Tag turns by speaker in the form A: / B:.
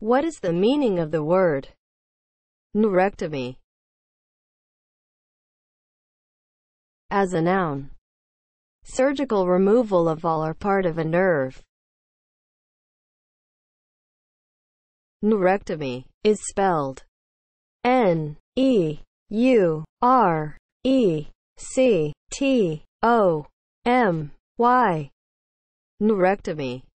A: What is the meaning of the word neurectomy? As a noun, surgical removal of all or part of a nerve. Neurectomy is spelled N E U R E C T O M Y. Neurectomy